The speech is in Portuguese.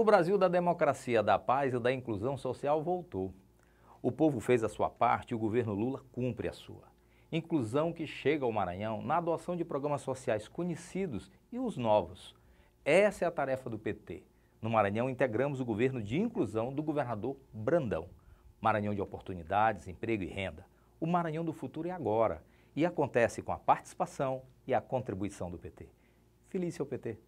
O Brasil da democracia, da paz e da inclusão social voltou. O povo fez a sua parte e o governo Lula cumpre a sua. Inclusão que chega ao Maranhão na adoção de programas sociais conhecidos e os novos. Essa é a tarefa do PT. No Maranhão, integramos o governo de inclusão do governador Brandão. Maranhão de oportunidades, emprego e renda. O Maranhão do futuro é agora. E acontece com a participação e a contribuição do PT. Feliz seu é PT!